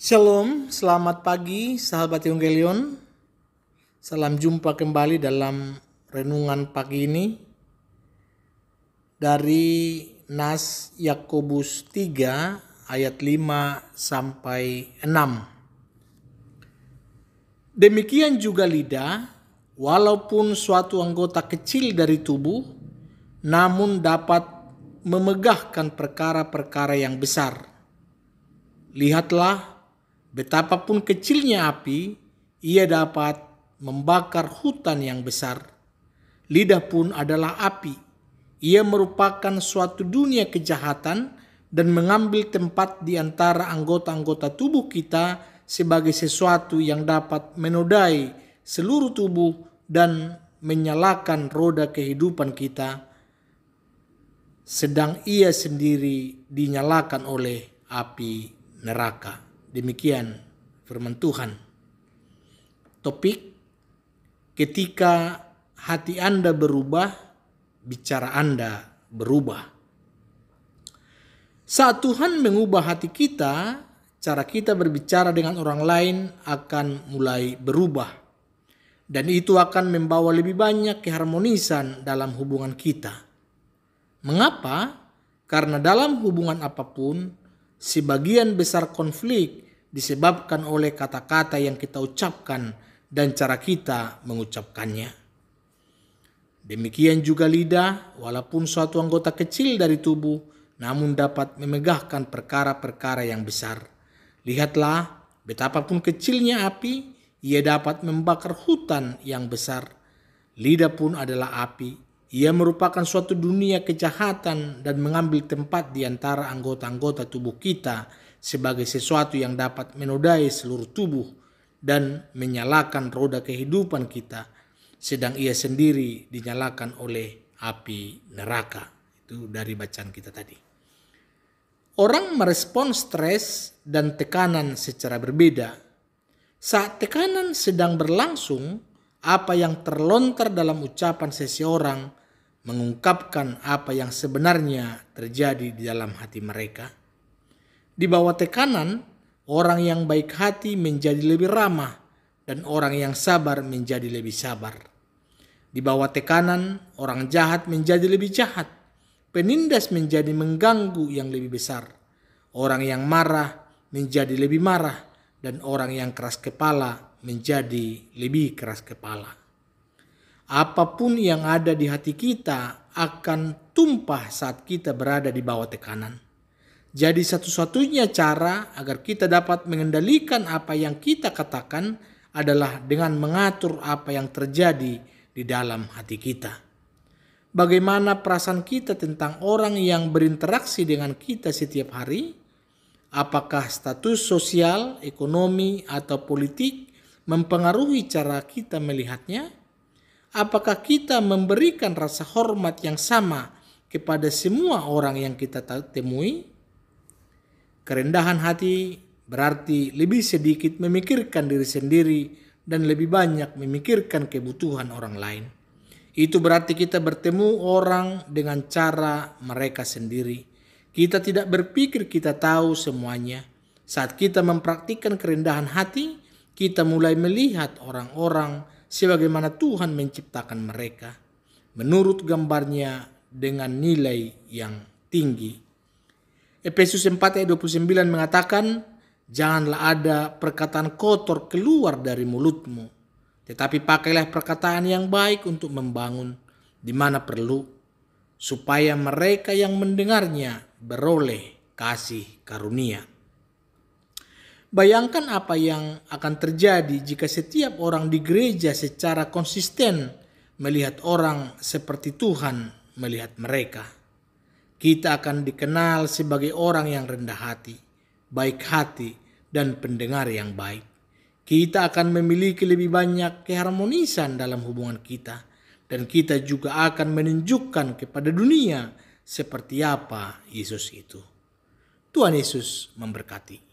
Shalom, selamat pagi sahabat Yonggelion. Salam jumpa kembali dalam renungan pagi ini dari Nas Yakobus 3 ayat 5 sampai 6. Demikian juga lidah, walaupun suatu anggota kecil dari tubuh, namun dapat memegahkan perkara-perkara yang besar. Lihatlah Betapapun kecilnya api, ia dapat membakar hutan yang besar. Lidah pun adalah api. Ia merupakan suatu dunia kejahatan dan mengambil tempat di antara anggota-anggota tubuh kita sebagai sesuatu yang dapat menodai seluruh tubuh dan menyalakan roda kehidupan kita, sedang ia sendiri dinyalakan oleh api neraka. Demikian firman Tuhan. Topik ketika hati Anda berubah, bicara Anda berubah. Saat Tuhan mengubah hati kita, cara kita berbicara dengan orang lain akan mulai berubah. Dan itu akan membawa lebih banyak keharmonisan dalam hubungan kita. Mengapa? Karena dalam hubungan apapun, sebagian besar konflik disebabkan oleh kata-kata yang kita ucapkan dan cara kita mengucapkannya. Demikian juga lidah, walaupun suatu anggota kecil dari tubuh, namun dapat memegahkan perkara-perkara yang besar. Lihatlah, betapapun kecilnya api, ia dapat membakar hutan yang besar. Lidah pun adalah api ia merupakan suatu dunia kejahatan dan mengambil tempat di antara anggota-anggota tubuh kita sebagai sesuatu yang dapat menodai seluruh tubuh dan menyalakan roda kehidupan kita, sedang ia sendiri dinyalakan oleh api neraka. Itu dari bacaan kita tadi. Orang merespon stres dan tekanan secara berbeda. Saat tekanan sedang berlangsung, apa yang terlontar dalam ucapan seseorang mengungkapkan apa yang sebenarnya terjadi di dalam hati mereka. Di bawah tekanan, orang yang baik hati menjadi lebih ramah dan orang yang sabar menjadi lebih sabar. Di bawah tekanan, orang jahat menjadi lebih jahat. Penindas menjadi mengganggu yang lebih besar. Orang yang marah menjadi lebih marah dan orang yang keras kepala menjadi lebih keras kepala apapun yang ada di hati kita akan tumpah saat kita berada di bawah tekanan. Jadi satu-satunya cara agar kita dapat mengendalikan apa yang kita katakan adalah dengan mengatur apa yang terjadi di dalam hati kita. Bagaimana perasaan kita tentang orang yang berinteraksi dengan kita setiap hari? Apakah status sosial, ekonomi, atau politik mempengaruhi cara kita melihatnya? apakah kita memberikan rasa hormat yang sama kepada semua orang yang kita temui? Kerendahan hati berarti lebih sedikit memikirkan diri sendiri dan lebih banyak memikirkan kebutuhan orang lain. Itu berarti kita bertemu orang dengan cara mereka sendiri. Kita tidak berpikir kita tahu semuanya. Saat kita mempraktikkan kerendahan hati, kita mulai melihat orang-orang sebagaimana Tuhan menciptakan mereka menurut gambarnya dengan nilai yang tinggi. Efesus 4 ayat 29 mengatakan, Janganlah ada perkataan kotor keluar dari mulutmu, tetapi pakailah perkataan yang baik untuk membangun di mana perlu, supaya mereka yang mendengarnya beroleh kasih karunia. Bayangkan apa yang akan terjadi jika setiap orang di gereja secara konsisten melihat orang seperti Tuhan melihat mereka. Kita akan dikenal sebagai orang yang rendah hati, baik hati, dan pendengar yang baik. Kita akan memiliki lebih banyak keharmonisan dalam hubungan kita, dan kita juga akan menunjukkan kepada dunia seperti apa Yesus itu. Tuhan Yesus memberkati.